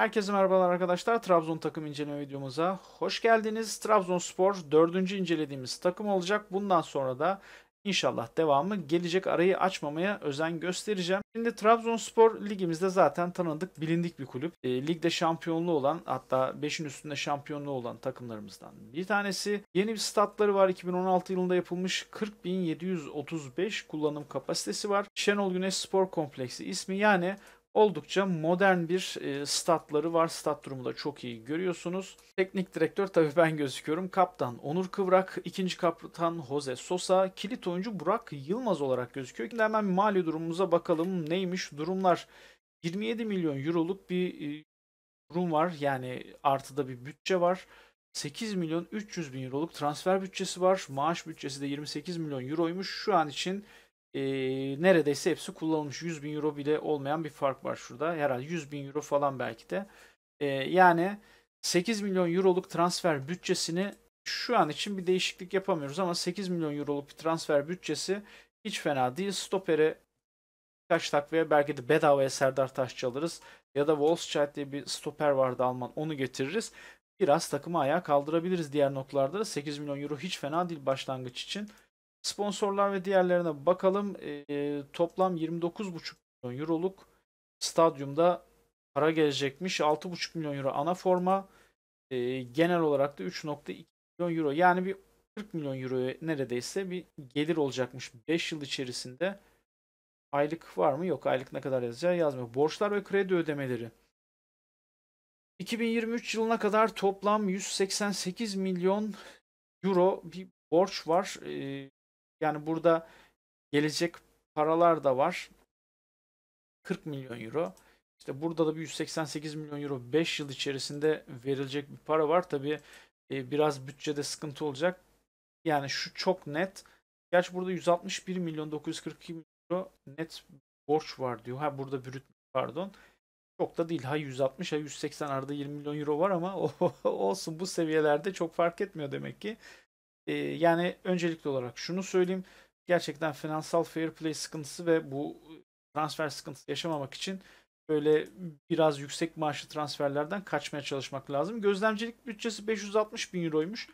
Herkese merhabalar arkadaşlar. Trabzon takım inceleme videomuza hoş geldiniz. Trabzonspor dördüncü incelediğimiz takım olacak. Bundan sonra da inşallah devamı gelecek arayı açmamaya özen göstereceğim. Şimdi Trabzonspor ligimizde zaten tanındık bilindik bir kulüp. E, ligde şampiyonluğu olan hatta 5'in üstünde şampiyonluğu olan takımlarımızdan bir tanesi. Yeni bir statları var. 2016 yılında yapılmış 40.735 kullanım kapasitesi var. Şenol Güneş Spor Kompleksi ismi yani Oldukça modern bir e, statları var. Stat durumu da çok iyi görüyorsunuz. Teknik direktör tabii ben gözüküyorum. Kaptan Onur Kıvrak, ikinci kaptan Jose Sosa, kilit oyuncu Burak Yılmaz olarak gözüküyor. Şimdi hemen mali durumumuza bakalım neymiş durumlar. 27 milyon euroluk bir e, durum var. Yani artıda bir bütçe var. 8 milyon 300 bin euroluk transfer bütçesi var. Maaş bütçesi de 28 milyon euroymuş. Şu an için e, neredeyse hepsi kullanılmış. 100 bin euro bile olmayan bir fark var şurada. Herhalde 100 bin euro falan belki de. E, yani 8 milyon euroluk transfer bütçesini şu an için bir değişiklik yapamıyoruz ama 8 milyon euroluk bir transfer bütçesi hiç fena değil. Stopere birkaç takviye belki de bedavaya Serdar Taşçı alırız. Ya da Wolfschild diye bir stoper vardı Alman onu getiririz. Biraz takımı ayağa kaldırabiliriz diğer noktalarda da 8 milyon euro hiç fena değil başlangıç için. Sponsorlar ve diğerlerine bakalım. E, toplam 29,5 milyon euroluk stadyumda para gelecekmiş. 6,5 milyon euro ana forma. E, genel olarak da 3,2 milyon euro. Yani bir 40 milyon euroya neredeyse bir gelir olacakmış 5 yıl içerisinde. Aylık var mı? Yok. Aylık ne kadar yazacağı yazmıyor. Borçlar ve kredi ödemeleri. 2023 yılına kadar toplam 188 milyon euro bir borç var. Ee, yani burada gelecek paralar da var. 40 milyon euro. İşte burada da bir 188 milyon euro 5 yıl içerisinde verilecek bir para var. Tabi e, biraz bütçede sıkıntı olacak. Yani şu çok net. Gerçi burada 161 milyon 942 milyon euro net borç var diyor. Ha burada brüt pardon. Çok da değil. Ha 160 ha 180 arada 20 milyon euro var ama olsun bu seviyelerde çok fark etmiyor demek ki. E, yani öncelikli olarak şunu söyleyeyim. Gerçekten finansal fair play sıkıntısı ve bu transfer sıkıntısı yaşamamak için böyle biraz yüksek maaşlı transferlerden kaçmaya çalışmak lazım. Gözlemcilik bütçesi 560 bin euroymuş.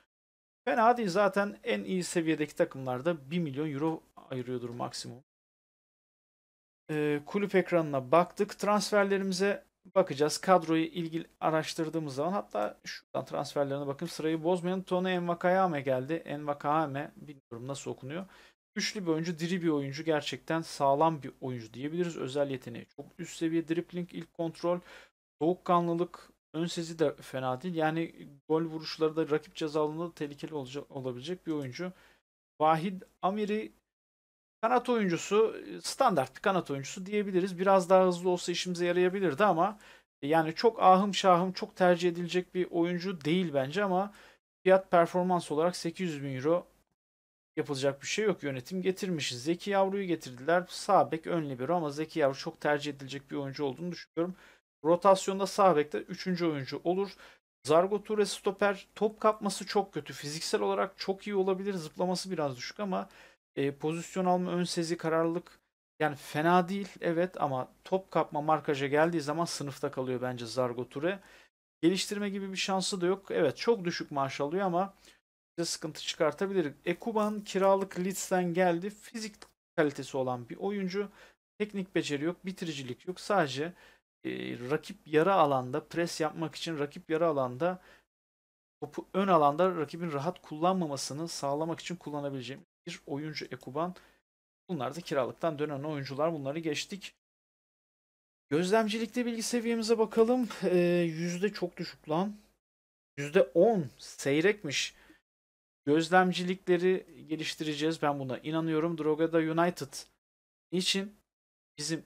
Fena değil zaten en iyi seviyedeki takımlarda 1 milyon euro ayırıyordur maksimum. E, kulüp ekranına baktık. Transferlerimize bakacağız. Kadroyu ilgili araştırdığımız zaman hatta şuradan transferlerine bakın. Sırayı bozmayın. Tone Envakayame geldi. Envakayame bilmiyorum nasıl okunuyor. Güçlü bir oyuncu, diri bir oyuncu. Gerçekten sağlam bir oyuncu diyebiliriz. Özel yeteneği çok üst seviye. Dripling, ilk kontrol, soğukkanlılık, ön sezi de fena değil. Yani gol vuruşları da rakip ceza tehlikeli olacak, olabilecek bir oyuncu. Vahid Amiri kanat oyuncusu e, standart bir kanat oyuncusu diyebiliriz. Biraz daha hızlı olsa işimize yarayabilirdi ama e, yani çok ahım şahım çok tercih edilecek bir oyuncu değil bence ama fiyat performans olarak 800 bin euro yapılacak bir şey yok. Yönetim getirmiş. Zeki Yavru'yu getirdiler. Sağ bek ön libero ama Zeki Yavru çok tercih edilecek bir oyuncu olduğunu düşünüyorum. Rotasyonda sağ bekte 3. oyuncu olur. Zargo Ture stoper top kapması çok kötü. Fiziksel olarak çok iyi olabilir. Zıplaması biraz düşük ama e, pozisyon alma ön sezi kararlılık yani fena değil evet ama top kapma markaja geldiği zaman sınıfta kalıyor bence Zargo Ture. Geliştirme gibi bir şansı da yok. Evet çok düşük maaş alıyor ama bize sıkıntı çıkartabilir. Ekuban kiralık Leeds'ten geldi. Fizik kalitesi olan bir oyuncu. Teknik beceri yok, bitiricilik yok. Sadece e, rakip yarı alanda pres yapmak için rakip yarı alanda topu ön alanda rakibin rahat kullanmamasını sağlamak için kullanabileceğim bir oyuncu Ekuban. Bunlar da kiralıktan dönen oyuncular. Bunları geçtik. Gözlemcilikte bilgi seviyemize bakalım. E, yüzde çok düşük lan. Yüzde 10 seyrekmiş. Gözlemcilikleri geliştireceğiz. Ben buna inanıyorum. Drogada United. Niçin? Bizim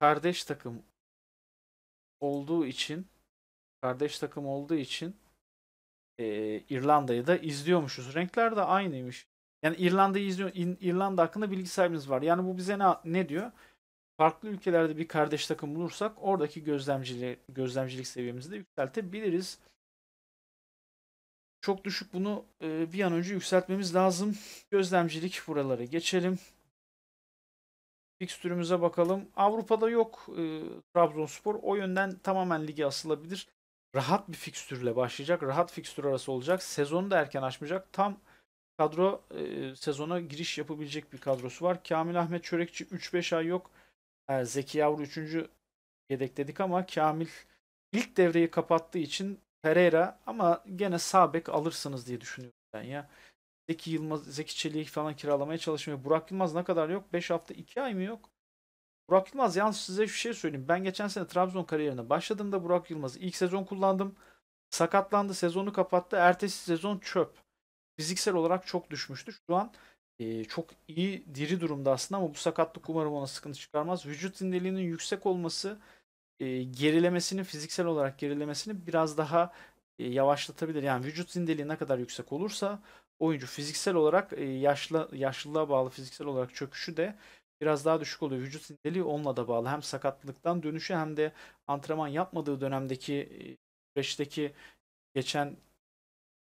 kardeş takım olduğu için kardeş takım olduğu için e, İrlanda'yı da izliyormuşuz. Renkler de aynıymış. Yani İrlanda'yı izliyor, İrlanda hakkında bilgi sahibiniz var. Yani bu bize ne, ne diyor? Farklı ülkelerde bir kardeş takım bulursak oradaki gözlemcilik, gözlemcilik seviyemizi de yükseltebiliriz. Çok düşük bunu e, bir an önce yükseltmemiz lazım. Gözlemcilik buraları geçelim. Fikstürümüze bakalım. Avrupa'da yok e, Trabzonspor. O yönden tamamen ligi asılabilir. Rahat bir fikstürle başlayacak. Rahat fikstür arası olacak. Sezonu da erken açmayacak. Tam kadro e, sezona giriş yapabilecek bir kadrosu var. Kamil Ahmet Çörekçi 3-5 ay yok. E, Zeki Yavru 3. dedik ama Kamil ilk devreyi kapattığı için Pereira ama gene sabek bek alırsınız diye düşünüyorum ben ya. Zeki Yılmaz, Zeki Çelik falan kiralamaya çalışmıyor. Burak Yılmaz ne kadar yok? 5 hafta 2 ay mı yok? Burak Yılmaz yalnız size şu şey söyleyeyim. Ben geçen sene Trabzon kariyerine başladığımda Burak Yılmaz'ı ilk sezon kullandım. Sakatlandı, sezonu kapattı. Ertesi sezon çöp fiziksel olarak çok düşmüştü. Şu an e, çok iyi diri durumda aslında ama bu sakatlık umarım ona sıkıntı çıkarmaz. Vücut dinliliğinin yüksek olması e, gerilemesini fiziksel olarak gerilemesini biraz daha e, yavaşlatabilir. Yani vücut zindeliği ne kadar yüksek olursa oyuncu fiziksel olarak e, yaşlı yaşlılığa bağlı fiziksel olarak çöküşü de biraz daha düşük oluyor. Vücut zindeliği onunla da bağlı. Hem sakatlıktan dönüşü hem de antrenman yapmadığı dönemdeki süreçteki geçen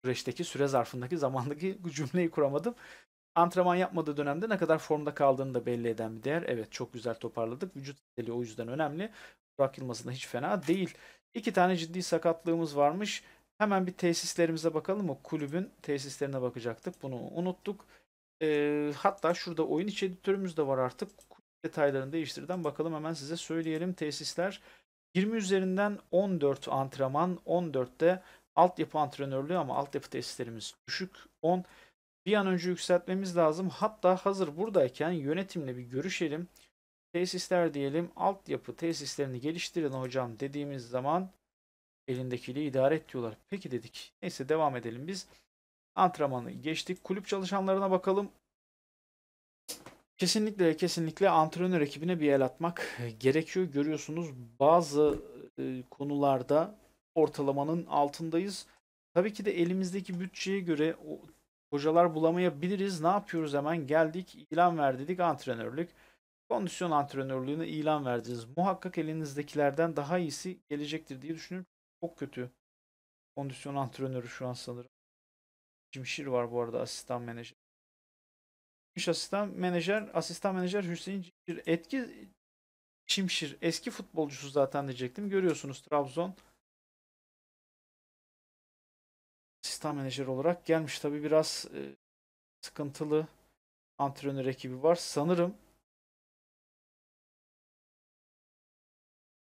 süreçteki süre zarfındaki zamandaki cümleyi kuramadım. Antrenman yapmadığı dönemde ne kadar formda kaldığını da belli eden bir değer. Evet çok güzel toparladık. Vücut deli o yüzden önemli. Burak Yılmaz'ın da hiç fena değil. İki tane ciddi sakatlığımız varmış. Hemen bir tesislerimize bakalım mı? Kulübün tesislerine bakacaktık. Bunu unuttuk. E, hatta şurada oyun iç editörümüz de var artık. Detaylarını değiştirden bakalım hemen size söyleyelim. Tesisler 20 üzerinden 14 antrenman, 14'te altyapı antrenörlüğü ama altyapı testlerimiz düşük 10. Bir an önce yükseltmemiz lazım. Hatta hazır buradayken yönetimle bir görüşelim. Tesisler diyelim altyapı tesislerini geliştirin hocam dediğimiz zaman elindekiyle idare et diyorlar. Peki dedik. Neyse devam edelim biz. Antrenmanı geçtik. Kulüp çalışanlarına bakalım. Kesinlikle kesinlikle antrenör ekibine bir el atmak gerekiyor. Görüyorsunuz bazı e, konularda ortalamanın altındayız. Tabii ki de elimizdeki bütçeye göre o, hocalar bulamayabiliriz. Ne yapıyoruz hemen? Geldik ilan ver dedik antrenörlük. Kondisyon antrenörlüğüne ilan verdiniz. Muhakkak elinizdekilerden daha iyisi gelecektir diye düşünüyorum. Çok kötü. Kondisyon antrenörü şu an sanırım. Cimşir var bu arada asistan menajer. Asistan menajer, asistan menajer Hüseyin Cimşir. Etki Şimşir eski futbolcusu zaten diyecektim. Görüyorsunuz Trabzon asistan menajer olarak gelmiş. Tabi biraz e, sıkıntılı antrenör ekibi var. Sanırım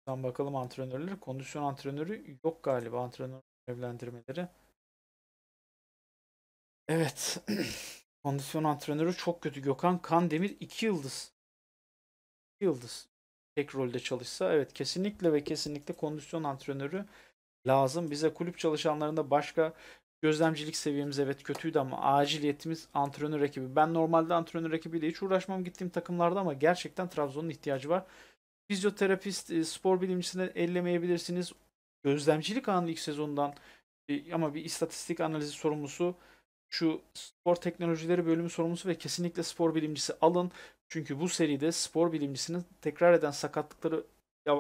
Buradan bakalım antrenörleri. Kondisyon antrenörü yok galiba antrenör evlendirmeleri. Evet. Kondisyon antrenörü çok kötü. Gökhan Kandemir 2 yıldız. 2 yıldız. Tek rolde çalışsa evet kesinlikle ve kesinlikle kondisyon antrenörü lazım. Bize kulüp çalışanlarında başka Gözlemcilik seviyemiz evet kötüydü ama aciliyetimiz antrenör ekibi. Ben normalde antrenör ekibiyle hiç uğraşmam gittiğim takımlarda ama gerçekten Trabzon'un ihtiyacı var. Fizyoterapist, e, spor bilimcisine ellemeyebilirsiniz. Gözlemcilik anı ilk sezondan e, ama bir istatistik analizi sorumlusu şu spor teknolojileri bölümü sorumlusu ve kesinlikle spor bilimcisi alın. Çünkü bu seride spor bilimcisinin tekrar eden sakatlıkları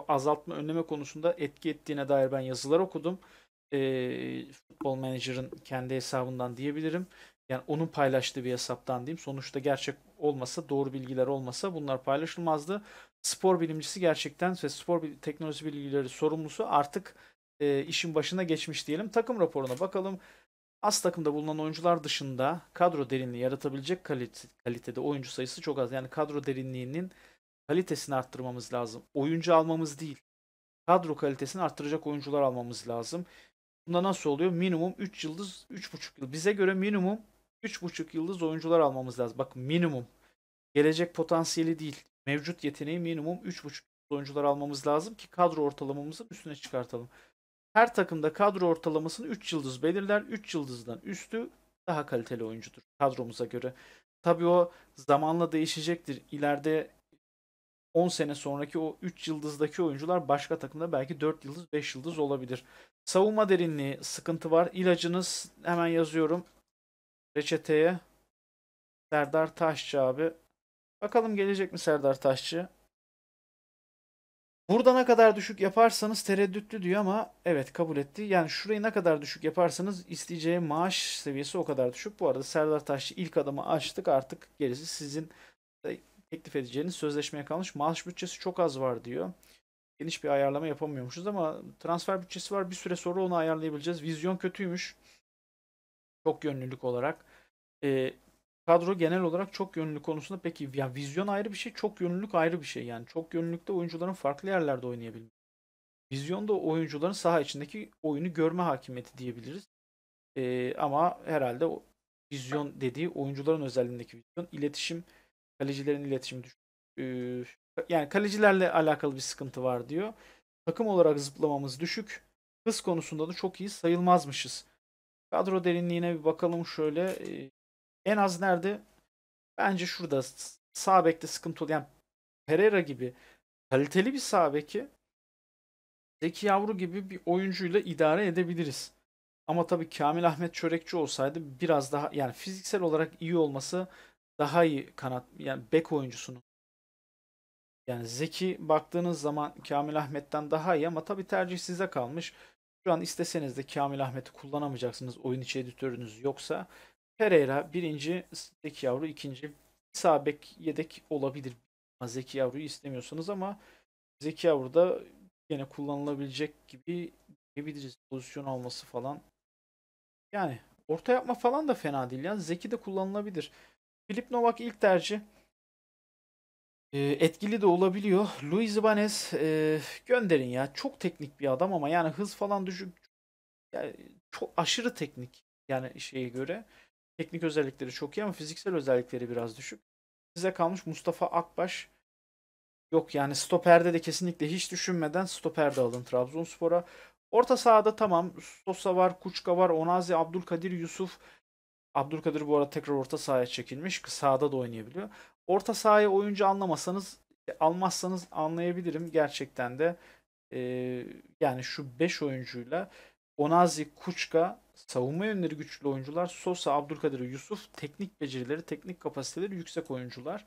azaltma önleme konusunda etki ettiğine dair ben yazılar okudum e, futbol menajerin kendi hesabından diyebilirim. Yani onun paylaştığı bir hesaptan diyeyim. Sonuçta gerçek olmasa, doğru bilgiler olmasa bunlar paylaşılmazdı. Spor bilimcisi gerçekten ve spor teknoloji bilgileri sorumlusu artık e, işin başına geçmiş diyelim. Takım raporuna bakalım. As takımda bulunan oyuncular dışında kadro derinliği yaratabilecek kalite, kalitede oyuncu sayısı çok az. Yani kadro derinliğinin kalitesini arttırmamız lazım. Oyuncu almamız değil. Kadro kalitesini arttıracak oyuncular almamız lazım. Bunda nasıl oluyor? Minimum 3 yıldız, 3,5 yıl. Bize göre minimum 3,5 yıldız oyuncular almamız lazım. bak minimum. Gelecek potansiyeli değil. Mevcut yeteneği minimum 3,5 yıldız oyuncular almamız lazım ki kadro ortalamamızın üstüne çıkartalım. Her takımda kadro ortalamasını 3 yıldız belirler. 3 yıldızdan üstü daha kaliteli oyuncudur kadromuza göre. Tabii o zamanla değişecektir. İleride 10 sene sonraki o 3 yıldızdaki oyuncular başka takımda belki 4 yıldız 5 yıldız olabilir. Savunma derinliği sıkıntı var. İlacınız hemen yazıyorum reçeteye. Serdar Taşçı abi. Bakalım gelecek mi Serdar Taşçı? Burada ne kadar düşük yaparsanız tereddütlü diyor ama evet kabul etti. Yani şurayı ne kadar düşük yaparsanız isteyeceği maaş seviyesi o kadar düşük. Bu arada Serdar Taşçı ilk adımı açtık artık gerisi sizin teklif edeceğiniz sözleşmeye kalmış. Maaş bütçesi çok az var diyor. Geniş bir ayarlama yapamıyormuşuz ama transfer bütçesi var. Bir süre sonra onu ayarlayabileceğiz. Vizyon kötüymüş. Çok yönlülük olarak. E, kadro genel olarak çok yönlülük konusunda peki yani vizyon ayrı bir şey, çok yönlülük ayrı bir şey. Yani çok yönlülükte oyuncuların farklı yerlerde oynayabilmesi. Vizyon da oyuncuların saha içindeki oyunu görme hakimiyeti diyebiliriz. E, ama herhalde vizyon dediği oyuncuların özelliğindeki vizyon, iletişim, Kalecilerin iletişimi düşük. Ee, yani kalecilerle alakalı bir sıkıntı var diyor. Takım olarak zıplamamız düşük. Hız konusunda da çok iyi sayılmazmışız. Kadro derinliğine bir bakalım şöyle. Ee, en az nerede? Bence şurada sağ bekte sıkıntı oluyor. Yani Pereira gibi kaliteli bir sağ beki Zeki Yavru gibi bir oyuncuyla idare edebiliriz. Ama tabii Kamil Ahmet Çörekçi olsaydı biraz daha yani fiziksel olarak iyi olması daha iyi kanat yani bek oyuncusunu, yani Zeki baktığınız zaman Kamil Ahmet'ten daha iyi ama tabii tercih size kalmış. Şu an isteseniz de Kamil Ahmet'i kullanamayacaksınız oyun içi editörünüz yoksa. Pereira birinci, Zeki Yavru ikinci. Sağ bek yedek olabilir. Zeki Yavru'yu istemiyorsanız ama Zeki Yavru da yine kullanılabilecek gibi diyebiliriz. Pozisyon alması falan. Yani orta yapma falan da fena değil. Yani Zeki de kullanılabilir. Filip Novak ilk tercih. E, etkili de olabiliyor. Luis Ibanez e, gönderin ya. Çok teknik bir adam ama yani hız falan düşük. Yani çok aşırı teknik. Yani şeye göre. Teknik özellikleri çok iyi ama fiziksel özellikleri biraz düşük. Size kalmış Mustafa Akbaş. Yok yani stoperde de kesinlikle hiç düşünmeden stoperde alın Trabzonspor'a. Orta sahada tamam. Sosa var, Kuçka var, Onazi, Abdülkadir, Yusuf. Abdülkadir bu arada tekrar orta sahaya çekilmiş. Sağda da oynayabiliyor. Orta sahaya oyuncu anlamasanız e, almazsanız anlayabilirim. Gerçekten de e, yani şu 5 oyuncuyla Onazi, Kuçka, savunma yönleri güçlü oyuncular. Sosa, Abdülkadir, Yusuf teknik becerileri, teknik kapasiteleri yüksek oyuncular.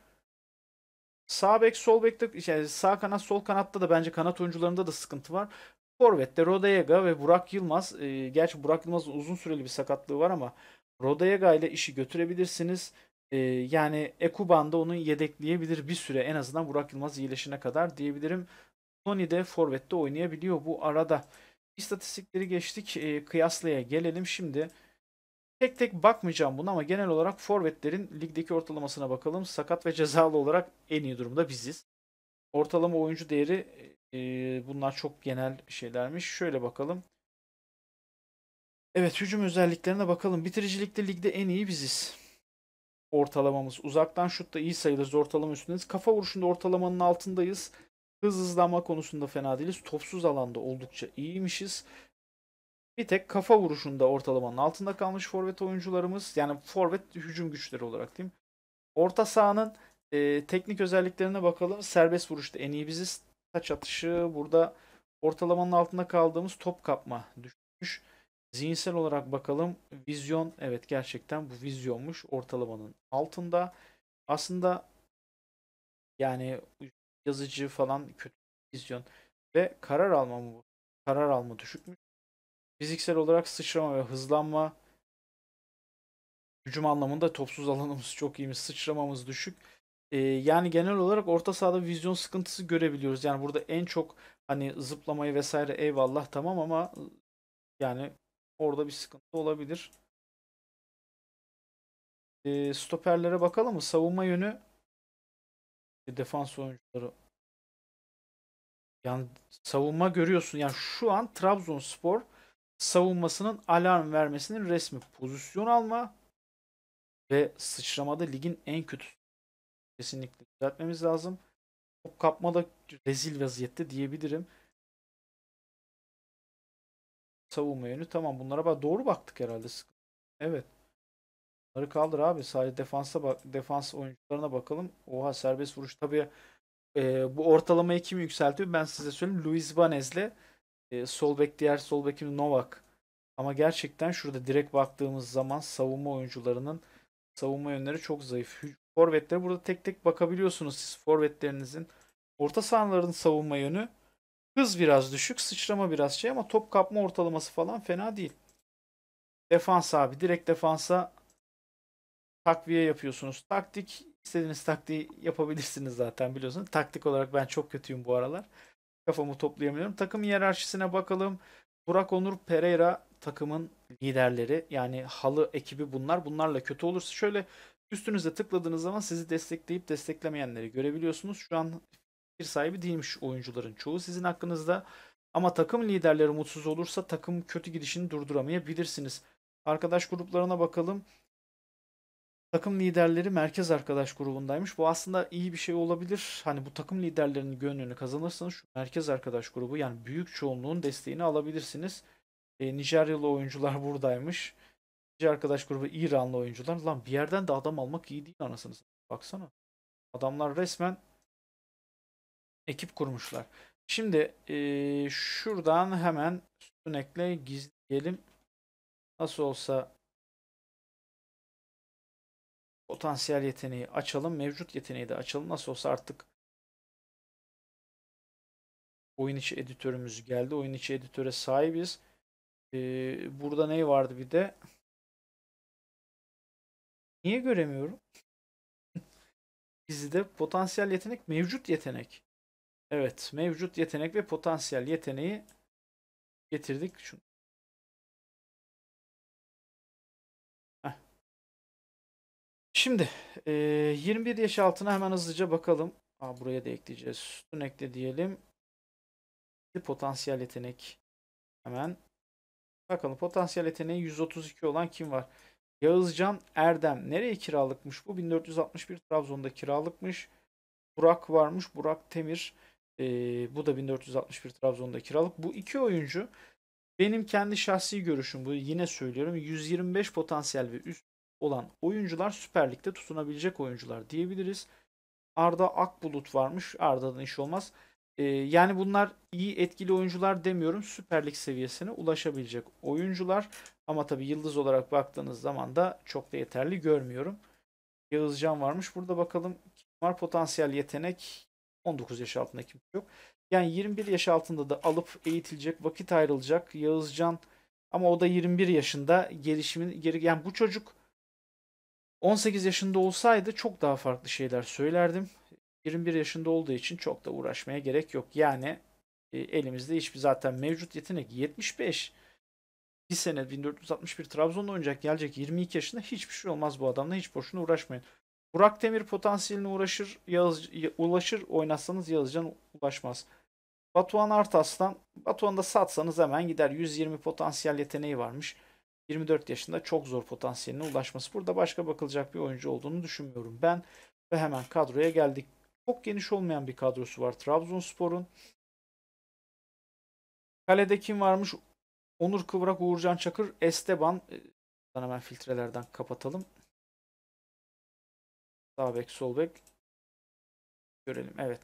Sağ bek, sol bekte, yani şey, sağ kanat, sol kanatta da bence kanat oyuncularında da sıkıntı var. Forvet'te Rodayega ve Burak Yılmaz. E, gerçi Burak Yılmaz'ın uzun süreli bir sakatlığı var ama Rodayaga ile işi götürebilirsiniz. Ee, yani Ekuban da onu yedekleyebilir bir süre en azından Burak Yılmaz iyileşene kadar diyebilirim. Tony de Forvet'te oynayabiliyor bu arada. İstatistikleri geçtik. E, ee, kıyaslaya gelelim şimdi. Tek tek bakmayacağım buna ama genel olarak forvetlerin ligdeki ortalamasına bakalım. Sakat ve cezalı olarak en iyi durumda biziz. Ortalama oyuncu değeri e, bunlar çok genel şeylermiş. Şöyle bakalım. Evet hücum özelliklerine bakalım. Bitiricilikte ligde en iyi biziz. Ortalamamız. Uzaktan şutta iyi sayılırız. Ortalama üstündeyiz. Kafa vuruşunda ortalamanın altındayız. Hız hızlanma konusunda fena değiliz. Topsuz alanda oldukça iyiymişiz. Bir tek kafa vuruşunda ortalamanın altında kalmış forvet oyuncularımız. Yani forvet hücum güçleri olarak diyeyim. Orta sahanın e, teknik özelliklerine bakalım. Serbest vuruşta en iyi biziz. Taç atışı burada ortalamanın altında kaldığımız top kapma düşmüş. Zihinsel olarak bakalım. Vizyon evet gerçekten bu vizyonmuş ortalamanın altında. Aslında yani yazıcı falan kötü vizyon ve karar alma mı? Karar alma düşükmüş. Fiziksel olarak sıçrama ve hızlanma hücum anlamında topsuz alanımız çok iyiymiş. Sıçramamız düşük. Ee, yani genel olarak orta sahada vizyon sıkıntısı görebiliyoruz. Yani burada en çok hani zıplamayı vesaire eyvallah tamam ama yani Orada bir sıkıntı olabilir. E, stoperlere bakalım mı? Savunma yönü e, defans oyuncuları. Yani savunma görüyorsun. Yani şu an Trabzonspor savunmasının alarm vermesinin resmi. Pozisyon alma ve sıçramada ligin en kötü kesinlikle düzeltmemiz lazım. Top kapma rezil vaziyette diyebilirim savunma yönü tamam bunlara bak doğru baktık herhalde. Evet. Bunları kaldır abi. Sadece defansa bak defans oyuncularına bakalım. Oha serbest vuruş tabii e, bu ortalamayı kim yükseltiyor? Ben size söyleyeyim. Luis Vanez'le e, sol bek diğer sol bekim Novak. Ama gerçekten şurada direkt baktığımız zaman savunma oyuncularının savunma yönleri çok zayıf. Forvetlere burada tek tek bakabiliyorsunuz siz forvetlerinizin. Orta sahaların savunma yönü Hız biraz düşük, sıçrama biraz şey ama top kapma ortalaması falan fena değil. Defans abi. Direkt defansa takviye yapıyorsunuz. Taktik istediğiniz taktiği yapabilirsiniz zaten biliyorsunuz. Taktik olarak ben çok kötüyüm bu aralar. Kafamı toplayamıyorum. Takım hiyerarşisine bakalım. Burak Onur Pereira takımın liderleri. Yani halı ekibi bunlar. Bunlarla kötü olursa şöyle üstünüze tıkladığınız zaman sizi destekleyip desteklemeyenleri görebiliyorsunuz. Şu an fikir sahibi değilmiş oyuncuların çoğu sizin hakkınızda. Ama takım liderleri mutsuz olursa takım kötü gidişini durduramayabilirsiniz. Arkadaş gruplarına bakalım. Takım liderleri merkez arkadaş grubundaymış. Bu aslında iyi bir şey olabilir. Hani bu takım liderlerinin gönlünü kazanırsanız şu merkez arkadaş grubu yani büyük çoğunluğun desteğini alabilirsiniz. E, Nijeryalı oyuncular buradaymış. Nijeryalı arkadaş grubu İranlı oyuncular. Lan bir yerden de adam almak iyi değil anasını. Baksana. Adamlar resmen ekip kurmuşlar. Şimdi e, şuradan hemen Sunek'le gizleyelim. Nasıl olsa potansiyel yeteneği açalım. Mevcut yeteneği de açalım. Nasıl olsa artık oyun içi editörümüz geldi. Oyun içi editöre sahibiz. Ee, burada ne vardı bir de? Niye göremiyorum? Dizide potansiyel yetenek mevcut yetenek. Evet. Mevcut yetenek ve potansiyel yeteneği getirdik. Şunu. Şimdi e, 21 yaş altına hemen hızlıca bakalım. Aa, buraya da ekleyeceğiz. Üstün ekle diyelim. Potansiyel yetenek. Hemen bakalım. Potansiyel yeteneği 132 olan kim var? Yağızcan Erdem. Nereye kiralıkmış bu? 1461 Trabzon'da kiralıkmış. Burak varmış. Burak Temir. E, bu da 1461 Trabzon'da kiralık. Bu iki oyuncu benim kendi şahsi görüşüm bu. Yine söylüyorum 125 potansiyel ve üst olan oyuncular Süper Lig'de tutunabilecek oyuncular diyebiliriz. Arda Akbulut varmış. Arda'dan iş olmaz. E, yani bunlar iyi etkili oyuncular demiyorum. Süper Lig seviyesine ulaşabilecek oyuncular. Ama tabi yıldız olarak baktığınız zaman da çok da yeterli görmüyorum. Yağızcan varmış. Burada bakalım kim var potansiyel yetenek. 19 yaş altında kimse yok. Yani 21 yaş altında da alıp eğitilecek, vakit ayrılacak. Yağızcan ama o da 21 yaşında gelişimin geri yani bu çocuk 18 yaşında olsaydı çok daha farklı şeyler söylerdim. 21 yaşında olduğu için çok da uğraşmaya gerek yok. Yani e, elimizde hiçbir zaten mevcut yetenek 75 bir sene 1461 Trabzon'da oynayacak gelecek 22 yaşında hiçbir şey olmaz bu adamla hiç boşuna uğraşmayın. Burak Demir potansiyeline uğraşır, Yağız, ulaşır oynatsanız Yağızcan ulaşmaz. Batuhan Artas'tan Batuhan da satsanız hemen gider. 120 potansiyel yeteneği varmış. 24 yaşında çok zor potansiyeline ulaşması. Burada başka bakılacak bir oyuncu olduğunu düşünmüyorum ben. Ve hemen kadroya geldik. Çok geniş olmayan bir kadrosu var Trabzonspor'un. Kalede kim varmış? Onur Kıvrak, Uğurcan Çakır, Esteban. Ee, hemen filtrelerden kapatalım. Sağ bek, sol bek. Görelim. Evet.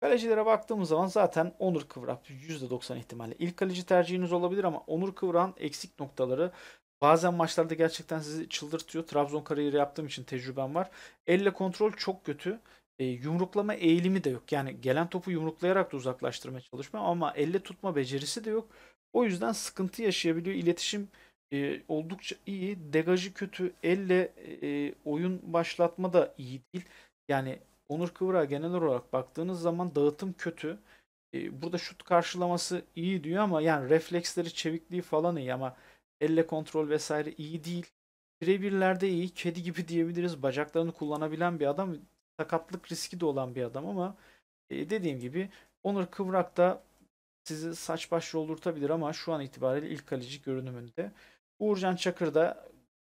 Kalecilere baktığımız zaman zaten Onur Kıvrak %90 ihtimalle ilk kaleci tercihiniz olabilir ama Onur Kıvrak'ın eksik noktaları bazen maçlarda gerçekten sizi çıldırtıyor. Trabzon kariyeri yaptığım için tecrübem var. Elle kontrol çok kötü. E, yumruklama eğilimi de yok. Yani gelen topu yumruklayarak da uzaklaştırmaya çalışmıyor ama elle tutma becerisi de yok. O yüzden sıkıntı yaşayabiliyor. İletişim e, oldukça iyi. Degajı kötü. Elle e, e, oyun başlatma da iyi değil. Yani Onur Kıvra genel olarak baktığınız zaman dağıtım kötü. E, burada şut karşılaması iyi diyor ama yani refleksleri, çevikliği falan iyi ama elle kontrol vesaire iyi değil. Birebirlerde iyi. Kedi gibi diyebiliriz. Bacaklarını kullanabilen bir adam. Sakatlık riski de olan bir adam ama e, dediğim gibi Onur Kıvrak da sizi saç baş yoldurtabilir ama şu an itibariyle ilk kaleci görünümünde. Uğurcan Çakır'da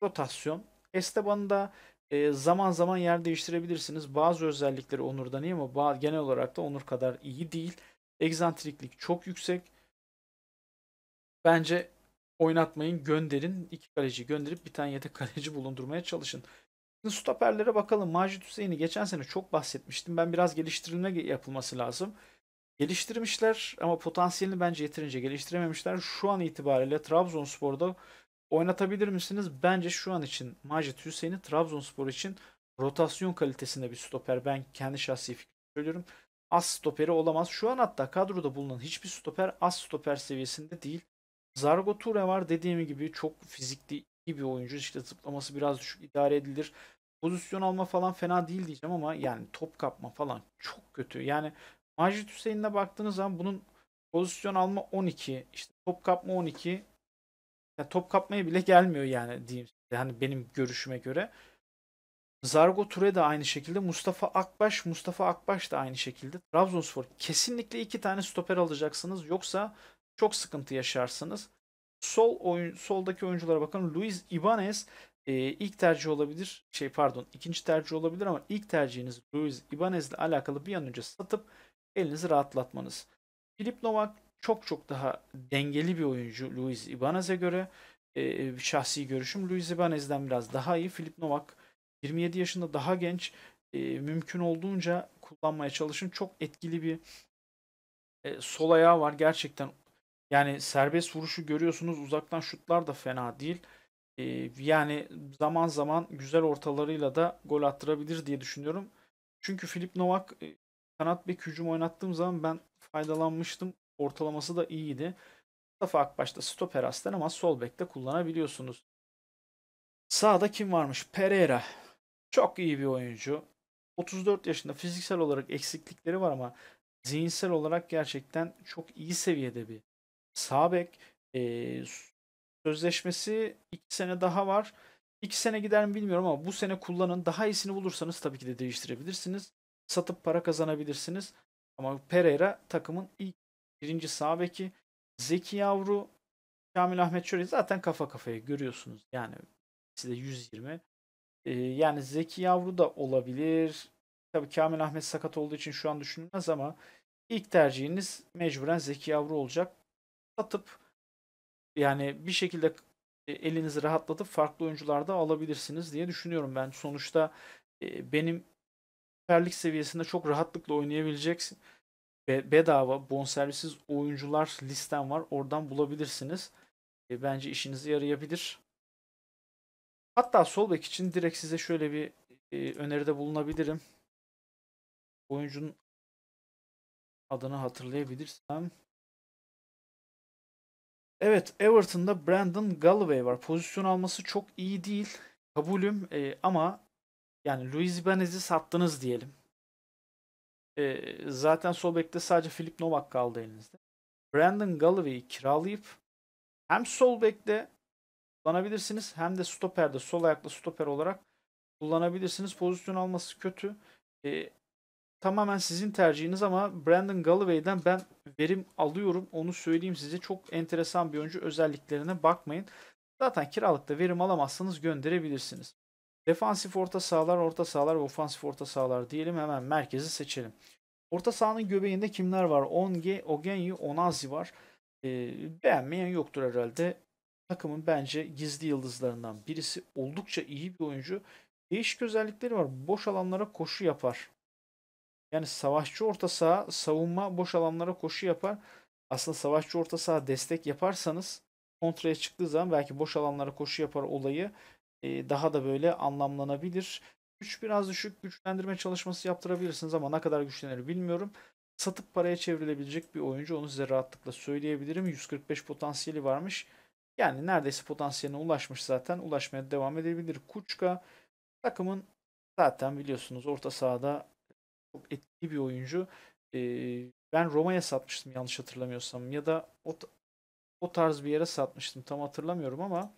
rotasyon. Esteban'ı da e, zaman zaman yer değiştirebilirsiniz. Bazı özellikleri Onur'dan iyi ama genel olarak da Onur kadar iyi değil. Egzantriklik çok yüksek. Bence oynatmayın gönderin. iki kaleci gönderip bir tane yedek kaleci bulundurmaya çalışın. Şimdi stoperlere bakalım. Macit Hüseyin'i geçen sene çok bahsetmiştim. Ben biraz geliştirilme yapılması lazım. Geliştirmişler ama potansiyelini bence yeterince geliştirememişler. Şu an itibariyle Trabzonspor'da oynatabilir misiniz? Bence şu an için Macit Hüseyin'i Trabzonspor için rotasyon kalitesinde bir stoper. Ben kendi şahsi fikrimi söylüyorum. Az stoperi olamaz. Şu an hatta kadroda bulunan hiçbir stoper az stoper seviyesinde değil. Zargo Ture var dediğim gibi çok fizikli iyi bir oyuncu. İşte zıplaması biraz düşük idare edilir. Pozisyon alma falan fena değil diyeceğim ama yani top kapma falan çok kötü. Yani Macit Hüseyin'e baktığınız zaman bunun pozisyon alma 12, işte top kapma 12, ya top kapmaya bile gelmiyor yani diyeyim. Hani benim görüşüme göre. Zargo Ture de aynı şekilde. Mustafa Akbaş, Mustafa Akbaş da aynı şekilde. Trabzonspor kesinlikle iki tane stoper alacaksınız. Yoksa çok sıkıntı yaşarsınız. Sol oyun, soldaki oyunculara bakın. Luis Ibanez e, ilk tercih olabilir. Şey pardon ikinci tercih olabilir ama ilk tercihiniz Luis Ibanez ile alakalı bir an önce satıp elinizi rahatlatmanız. Filip Novak çok çok daha dengeli bir oyuncu Luis Ibanez'e göre. E, şahsi görüşüm Luis Ibanez'den biraz daha iyi. Filip Novak 27 yaşında daha genç. E, mümkün olduğunca kullanmaya çalışın. Çok etkili bir e, sol ayağı var gerçekten. Yani serbest vuruşu görüyorsunuz. Uzaktan şutlar da fena değil. E, yani zaman zaman güzel ortalarıyla da gol attırabilir diye düşünüyorum. Çünkü Filip Novak e, kanat bek hücum oynattığım zaman ben faydalanmıştım ortalaması da iyiydi. Mustafa Akbaş'ta stoper aslen ama sol bekte kullanabiliyorsunuz. Sağda kim varmış? Pereira. Çok iyi bir oyuncu. 34 yaşında fiziksel olarak eksiklikleri var ama zihinsel olarak gerçekten çok iyi seviyede bir sağ bek. E, sözleşmesi 2 sene daha var. 2 sene gider mi bilmiyorum ama bu sene kullanın. Daha iyisini bulursanız tabii ki de değiştirebilirsiniz. Satıp para kazanabilirsiniz. Ama Pereira takımın ilk birinci sağ beki. Zeki Yavru, Kamil Ahmet Şöyle zaten kafa kafaya görüyorsunuz. Yani ikisi de 120. Ee, yani Zeki Yavru da olabilir. Tabii Kamil Ahmet sakat olduğu için şu an düşünülmez ama ilk tercihiniz mecburen Zeki Yavru olacak. Satıp yani bir şekilde e, elinizi rahatlatıp farklı oyuncularda alabilirsiniz diye düşünüyorum ben. Sonuçta e, benim süperlik seviyesinde çok rahatlıkla oynayabileceksin be, bedava bonservisiz oyuncular listem var. Oradan bulabilirsiniz. E, bence işinize yarayabilir. Hatta sol bek için direkt size şöyle bir e, öneride bulunabilirim. Oyuncunun adını hatırlayabilirsem. Evet Everton'da Brandon Galloway var. Pozisyon alması çok iyi değil. Kabulüm e, ama yani Luis Benez'i sattınız diyelim. E, zaten sol bekte sadece Filip Novak kaldı elinizde. Brandon Galloway'i kiralayıp hem sol bekte kullanabilirsiniz hem de stoperde sol ayaklı stoper olarak kullanabilirsiniz. Pozisyon alması kötü. E, tamamen sizin tercihiniz ama Brandon Galloway'den ben verim alıyorum. Onu söyleyeyim size. Çok enteresan bir oyuncu. Özelliklerine bakmayın. Zaten kiralıkta verim alamazsanız gönderebilirsiniz. Defansif orta sahalar, orta sahalar ve ofansif orta sahalar diyelim. Hemen merkezi seçelim. Orta sahanın göbeğinde kimler var? Onge, Ogenyi, Onazi var. E, beğenmeyen yoktur herhalde. Takımın bence gizli yıldızlarından birisi. Oldukça iyi bir oyuncu. Değişik özellikleri var. Boş alanlara koşu yapar. Yani savaşçı orta saha, savunma boş alanlara koşu yapar. Aslında savaşçı orta saha destek yaparsanız kontraya çıktığı zaman belki boş alanlara koşu yapar olayı daha da böyle anlamlanabilir. Güç biraz düşük güçlendirme çalışması yaptırabilirsiniz ama ne kadar güçlenir bilmiyorum. Satıp paraya çevrilebilecek bir oyuncu onu size rahatlıkla söyleyebilirim. 145 potansiyeli varmış. Yani neredeyse potansiyeline ulaşmış zaten. Ulaşmaya devam edebilir. Kuçka takımın zaten biliyorsunuz orta sahada çok etkili bir oyuncu. ben Roma'ya satmıştım yanlış hatırlamıyorsam ya da o, o tarz bir yere satmıştım tam hatırlamıyorum ama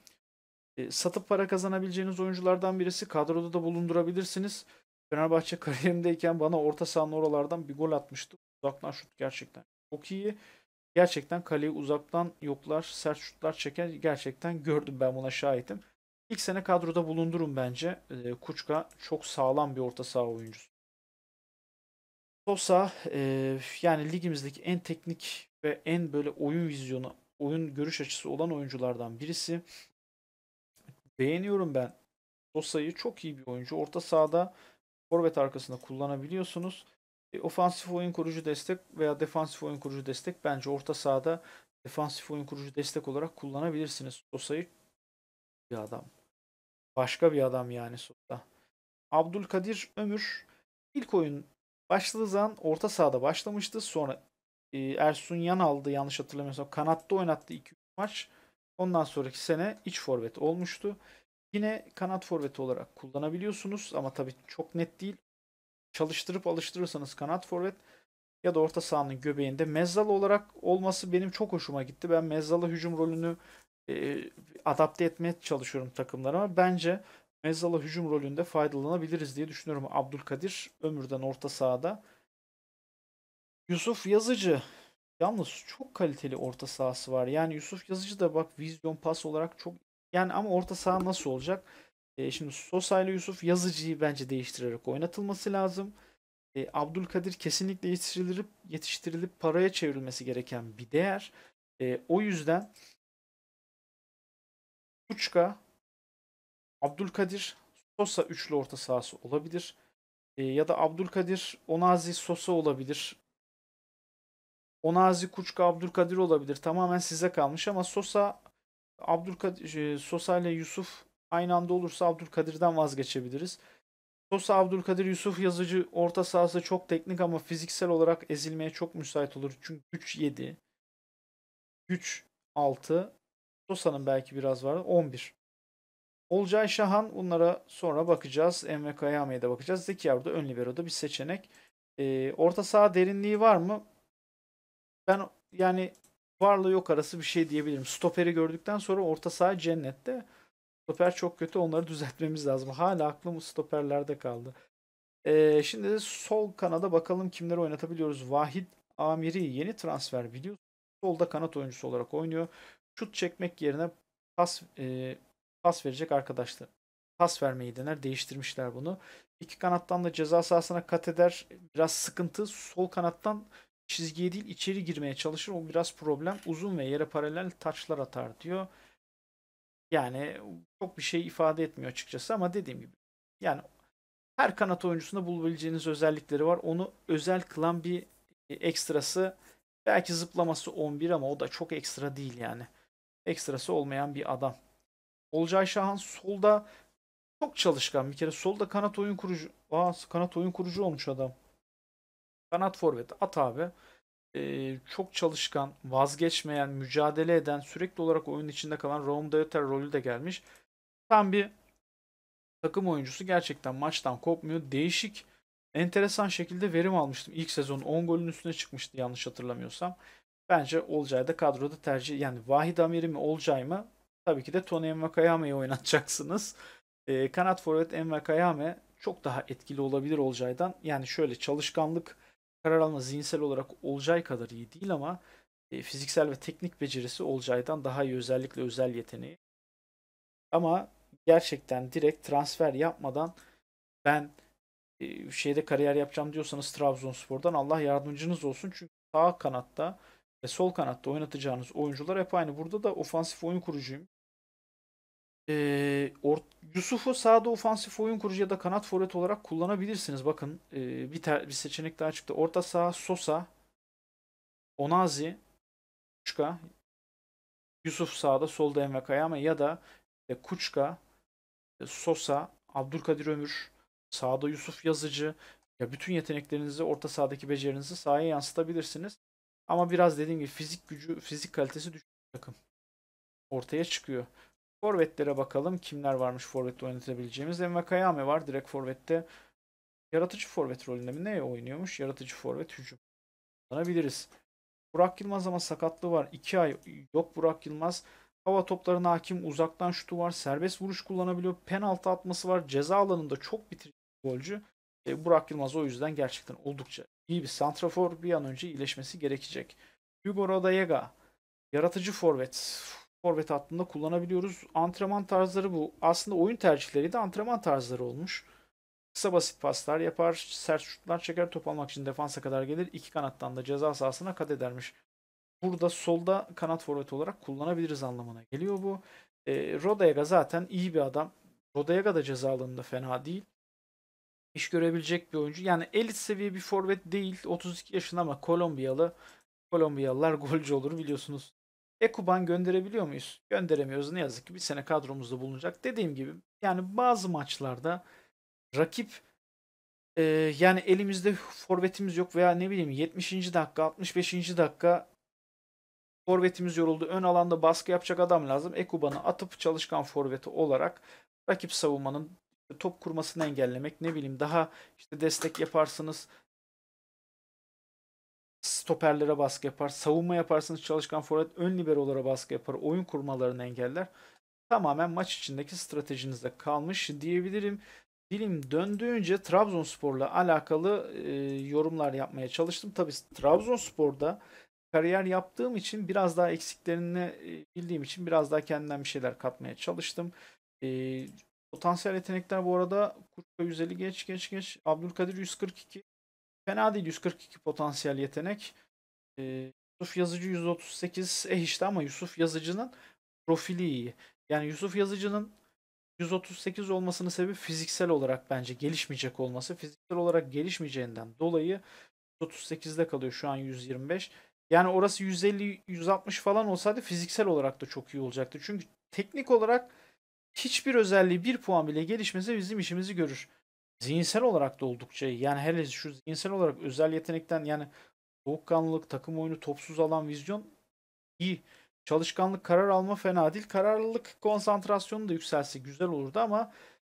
e, satıp para kazanabileceğiniz oyunculardan birisi. Kadroda da bulundurabilirsiniz. Fenerbahçe kariyerindeyken bana orta sahanın oralardan bir gol atmıştı. Uzaktan şut gerçekten çok iyi. Gerçekten kaleyi uzaktan yoklar, sert şutlar çeker. Gerçekten gördüm ben buna şahitim. İlk sene kadroda bulundurun bence. E, Kuçka çok sağlam bir orta saha oyuncusu. Sosa e, yani ligimizdeki en teknik ve en böyle oyun vizyonu, oyun görüş açısı olan oyunculardan birisi beğeniyorum ben. Sosa'yı çok iyi bir oyuncu. Orta sahada forvet arkasında kullanabiliyorsunuz. E, ofansif oyun kurucu destek veya defansif oyun kurucu destek bence orta sahada defansif oyun kurucu destek olarak kullanabilirsiniz. Sosa'yı bir adam. Başka bir adam yani Sosa. Abdülkadir Ömür ilk oyun başladığı zaman orta sahada başlamıştı. Sonra e, Ersun Yan aldı yanlış hatırlamıyorsam. Kanatta oynattı 2-3 maç. Ondan sonraki sene iç forvet olmuştu. Yine kanat forveti olarak kullanabiliyorsunuz ama tabii çok net değil. Çalıştırıp alıştırırsanız kanat forvet ya da orta sahanın göbeğinde Mezzal olarak olması benim çok hoşuma gitti. Ben Mezzal'a hücum rolünü e, adapte etmeye çalışıyorum takımlarıma. Bence Mezzal'a hücum rolünde faydalanabiliriz diye düşünüyorum. Abdülkadir ömürden orta sahada. Yusuf Yazıcı Yalnız çok kaliteli orta sahası var. Yani Yusuf Yazıcı da bak vizyon pas olarak çok yani ama orta saha nasıl olacak? E, şimdi Sosa ile Yusuf Yazıcı'yı bence değiştirerek oynatılması lazım. E, Abdülkadir kesinlikle yetiştirilip yetiştirilip paraya çevrilmesi gereken bir değer. E, o yüzden Uçka, Abdülkadir, Sosa üçlü orta sahası olabilir. E, ya da Abdülkadir, Onazi, Sosa olabilir. Onazi Kuçka Abdülkadir olabilir. Tamamen size kalmış ama Sosa Abdülkadir e, Sosa ile Yusuf aynı anda olursa Abdülkadir'den vazgeçebiliriz. Sosa Abdülkadir Yusuf yazıcı orta sahası çok teknik ama fiziksel olarak ezilmeye çok müsait olur. Çünkü güç 7. Güç 6. Sosa'nın belki biraz var. 11. Olcay Şahan bunlara sonra bakacağız. Emre Kayame'ye de bakacağız. Zeki Yavru da ön libero'da bir seçenek. E, orta saha derinliği var mı? ben yani varlı yok arası bir şey diyebilirim. Stoperi gördükten sonra orta saha cennette. Stoper çok kötü onları düzeltmemiz lazım. Hala aklım stoperlerde kaldı. Ee, şimdi de sol kanada bakalım kimleri oynatabiliyoruz. Vahid Amiri yeni transfer biliyorsunuz. Solda kanat oyuncusu olarak oynuyor. Şut çekmek yerine pas e, pas verecek arkadaşlar. Pas vermeyi dener. Değiştirmişler bunu. İki kanattan da ceza sahasına kat eder. Biraz sıkıntı. Sol kanattan çizgiye değil içeri girmeye çalışır. O biraz problem. Uzun ve yere paralel taçlar atar diyor. Yani çok bir şey ifade etmiyor açıkçası ama dediğim gibi. Yani her kanat oyuncusunda bulabileceğiniz özellikleri var. Onu özel kılan bir e, ekstrası belki zıplaması 11 ama o da çok ekstra değil yani. Ekstrası olmayan bir adam. Olcay Şahan solda çok çalışkan bir kere. Solda kanat oyun kurucu. Aa, kanat oyun kurucu olmuş adam. Kanat forvet at abi. Ee, çok çalışkan, vazgeçmeyen, mücadele eden, sürekli olarak oyun içinde kalan Rome Deuter rolü de gelmiş. Tam bir takım oyuncusu gerçekten maçtan kopmuyor. Değişik, enteresan şekilde verim almıştım. İlk sezon 10 golün üstüne çıkmıştı yanlış hatırlamıyorsam. Bence Olcay da kadroda tercih. Yani Vahid Amiri mi Olcay mı? Tabii ki de Tony Envakayame'yi oynatacaksınız. Ee, kanat forvet Envakayame çok daha etkili olabilir Olcay'dan. Yani şöyle çalışkanlık karar alma zihinsel olarak Olcay kadar iyi değil ama e, fiziksel ve teknik becerisi Olcay'dan daha iyi özellikle özel yeteneği. Ama gerçekten direkt transfer yapmadan ben e, şeyde kariyer yapacağım diyorsanız Trabzonspor'dan Allah yardımcınız olsun. Çünkü sağ kanatta ve sol kanatta oynatacağınız oyuncular hep aynı. Burada da ofansif oyun kurucuyum. E, or Yusuf'u sağda ofansif oyun kurucu ya da kanat forvet olarak kullanabilirsiniz. Bakın e, bir, bir seçenek daha çıktı. Orta sağ Sosa, Onazi, Kuçka, Yusuf sağda solda Enve Kayama ya da e, Kuçka, e, Sosa, Abdülkadir Ömür, sağda Yusuf Yazıcı. Ya bütün yeteneklerinizi, orta sahadaki becerinizi sahaya yansıtabilirsiniz. Ama biraz dediğim gibi fizik gücü, fizik kalitesi düşük takım ortaya çıkıyor. Forvetlere bakalım. Kimler varmış forvette oynatabileceğimiz? Envakayame var. Direkt forvette yaratıcı forvet rolünde mi? Ne oynuyormuş? Yaratıcı forvet hücum. anabiliriz Burak Yılmaz ama sakatlığı var. 2 ay yok Burak Yılmaz. Hava toplarına hakim. Uzaktan şutu var. Serbest vuruş kullanabiliyor. Penaltı atması var. Ceza alanında çok bitirici golcü. E, Burak Yılmaz o yüzden gerçekten oldukça iyi bir santrafor. Bir an önce iyileşmesi gerekecek. Hugo Rodallega. Yaratıcı forvet forvet hattında kullanabiliyoruz. Antrenman tarzları bu. Aslında oyun tercihleri de antrenman tarzları olmuş. Kısa basit paslar yapar, sert şutlar çeker, top almak için defansa kadar gelir. İki kanattan da ceza sahasına kat edermiş. Burada solda kanat forvet olarak kullanabiliriz anlamına geliyor bu. E, ee, Rodayaga zaten iyi bir adam. Rodayaga da ceza alanında fena değil. İş görebilecek bir oyuncu. Yani elit seviye bir forvet değil. 32 yaşında ama Kolombiyalı. Kolombiyalılar golcü olur biliyorsunuz. Ekuban gönderebiliyor muyuz? Gönderemiyoruz. Ne yazık ki bir sene kadromuzda bulunacak. Dediğim gibi yani bazı maçlarda rakip e, yani elimizde forvetimiz yok veya ne bileyim 70. dakika 65. dakika forvetimiz yoruldu. Ön alanda baskı yapacak adam lazım. Ekuban'ı atıp çalışkan forveti olarak rakip savunmanın top kurmasını engellemek ne bileyim daha işte destek yaparsınız stoperlere baskı yapar. Savunma yaparsınız. çalışkan forvet ön liberolara baskı yapar. Oyun kurmalarını engeller. Tamamen maç içindeki stratejinizde kalmış diyebilirim. Dilim döndüğünce Trabzonspor'la alakalı e, yorumlar yapmaya çalıştım. Tabii Trabzonspor'da kariyer yaptığım için biraz daha eksiklerini e, bildiğim için biraz daha kendimden bir şeyler katmaya çalıştım. E, potansiyel yetenekler bu arada Kurka 150 geç geç geç. Abdülkadir 142. Fena değil 142 potansiyel yetenek. E, Yusuf Yazıcı 138 eh işte ama Yusuf Yazıcı'nın profili iyi. Yani Yusuf Yazıcı'nın 138 olmasının sebebi fiziksel olarak bence gelişmeyecek olması. Fiziksel olarak gelişmeyeceğinden dolayı 138'de kalıyor şu an 125. Yani orası 150-160 falan olsaydı fiziksel olarak da çok iyi olacaktı. Çünkü teknik olarak hiçbir özelliği bir puan bile gelişmese bizim işimizi görür zihinsel olarak da oldukça iyi. Yani hele şu zihinsel olarak özel yetenekten yani soğukkanlılık, takım oyunu, topsuz alan vizyon iyi. Çalışkanlık, karar alma fena değil. Kararlılık, konsantrasyonu da yükselse güzel olurdu ama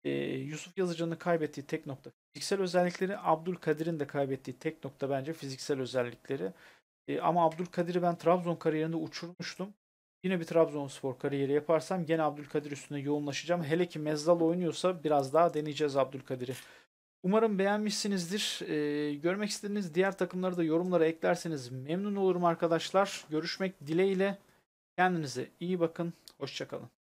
e, Yusuf Yazıcı'nın kaybettiği tek nokta fiziksel özellikleri. Abdülkadir'in de kaybettiği tek nokta bence fiziksel özellikleri. E, ama Abdülkadir'i ben Trabzon kariyerinde uçurmuştum. Yine bir Trabzonspor kariyeri yaparsam gene Abdülkadir üstüne yoğunlaşacağım. Hele ki Mezdal oynuyorsa biraz daha deneyeceğiz Abdülkadir'i. Umarım beğenmişsinizdir. Ee, görmek istediğiniz diğer takımları da yorumlara eklerseniz memnun olurum arkadaşlar. Görüşmek dileğiyle. Kendinize iyi bakın. Hoşçakalın.